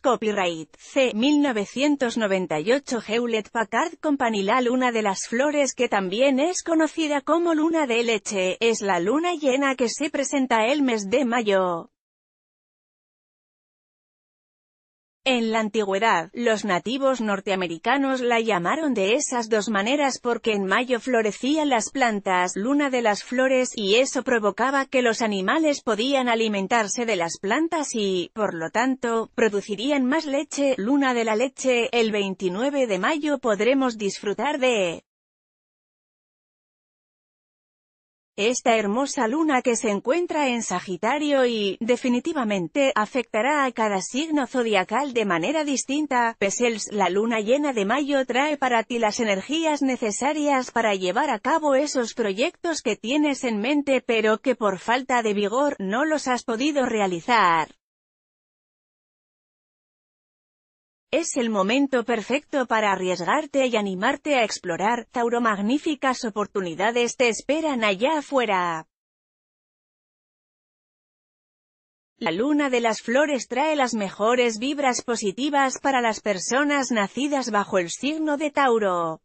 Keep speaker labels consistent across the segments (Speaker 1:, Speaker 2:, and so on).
Speaker 1: Copyright C. 1998 Hewlett Packard Company La luna de las flores que también es conocida como luna de leche, es la luna llena que se presenta el mes de mayo. En la antigüedad, los nativos norteamericanos la llamaron de esas dos maneras porque en mayo florecían las plantas, luna de las flores, y eso provocaba que los animales podían alimentarse de las plantas y, por lo tanto, producirían más leche, luna de la leche, el 29 de mayo podremos disfrutar de Esta hermosa luna que se encuentra en Sagitario y, definitivamente, afectará a cada signo zodiacal de manera distinta. Pesels, la luna llena de mayo trae para ti las energías necesarias para llevar a cabo esos proyectos que tienes en mente pero que por falta de vigor no los has podido realizar. Es el momento perfecto para arriesgarte y animarte a explorar, Tauro magníficas oportunidades te esperan allá afuera. La luna de las flores trae las mejores vibras positivas para las personas nacidas bajo el signo de Tauro.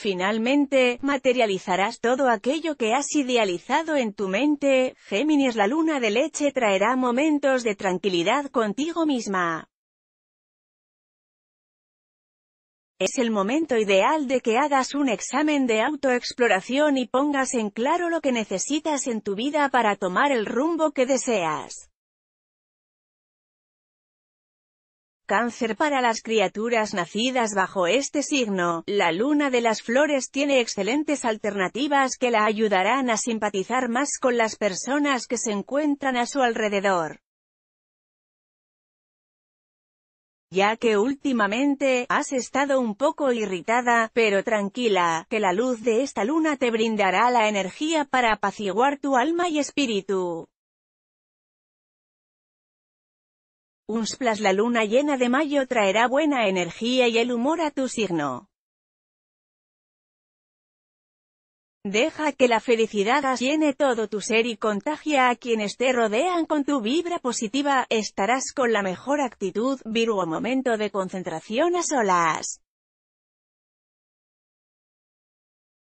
Speaker 1: Finalmente, materializarás todo aquello que has idealizado en tu mente, Géminis la luna de leche traerá momentos de tranquilidad contigo misma. Es el momento ideal de que hagas un examen de autoexploración y pongas en claro lo que necesitas en tu vida para tomar el rumbo que deseas. Cáncer para las criaturas nacidas bajo este signo, la luna de las flores tiene excelentes alternativas que la ayudarán a simpatizar más con las personas que se encuentran a su alrededor. Ya que últimamente, has estado un poco irritada, pero tranquila, que la luz de esta luna te brindará la energía para apaciguar tu alma y espíritu. splash La luna llena de mayo traerá buena energía y el humor a tu signo. Deja que la felicidad llene todo tu ser y contagia a quienes te rodean con tu vibra positiva, estarás con la mejor actitud, Virgo momento de concentración a solas.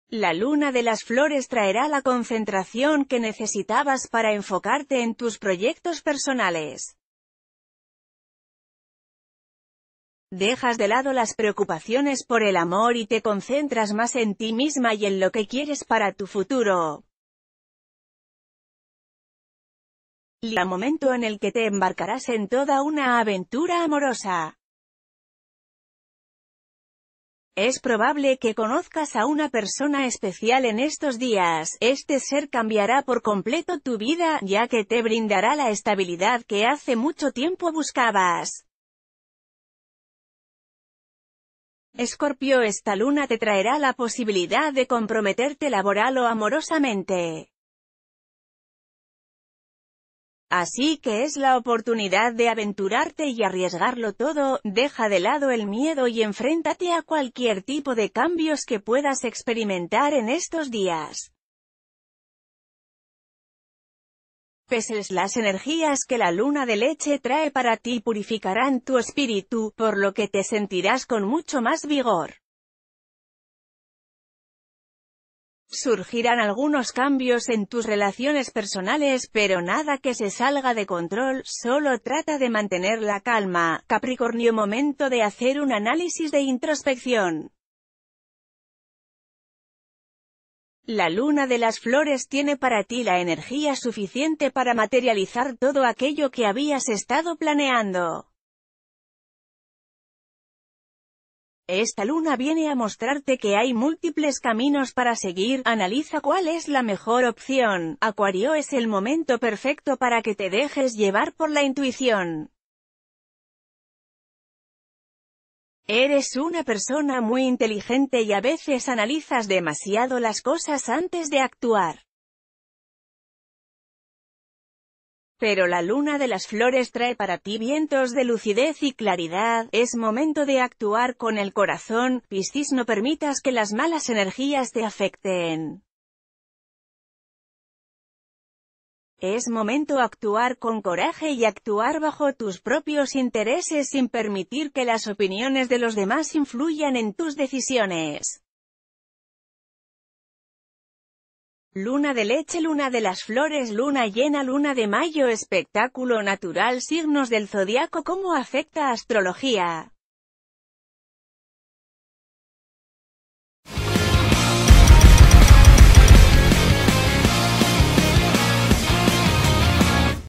Speaker 1: La luna de las flores traerá la concentración que necesitabas para enfocarte en tus proyectos personales. Dejas de lado las preocupaciones por el amor y te concentras más en ti misma y en lo que quieres para tu futuro. La momento en el que te embarcarás en toda una aventura amorosa. Es probable que conozcas a una persona especial en estos días, este ser cambiará por completo tu vida, ya que te brindará la estabilidad que hace mucho tiempo buscabas. Escorpio esta luna te traerá la posibilidad de comprometerte laboral o amorosamente. Así que es la oportunidad de aventurarte y arriesgarlo todo, deja de lado el miedo y enfréntate a cualquier tipo de cambios que puedas experimentar en estos días. Peses las energías que la luna de leche trae para ti purificarán tu espíritu, por lo que te sentirás con mucho más vigor. Surgirán algunos cambios en tus relaciones personales, pero nada que se salga de control, solo trata de mantener la calma. Capricornio Momento de hacer un análisis de introspección. La luna de las flores tiene para ti la energía suficiente para materializar todo aquello que habías estado planeando. Esta luna viene a mostrarte que hay múltiples caminos para seguir, analiza cuál es la mejor opción. Acuario es el momento perfecto para que te dejes llevar por la intuición. Eres una persona muy inteligente y a veces analizas demasiado las cosas antes de actuar. Pero la luna de las flores trae para ti vientos de lucidez y claridad, es momento de actuar con el corazón, Piscis no permitas que las malas energías te afecten. Es momento actuar con coraje y actuar bajo tus propios intereses sin permitir que las opiniones de los demás influyan en tus decisiones. Luna de leche, luna de las flores, luna llena, luna de mayo, espectáculo natural, signos del zodiaco, cómo afecta astrología.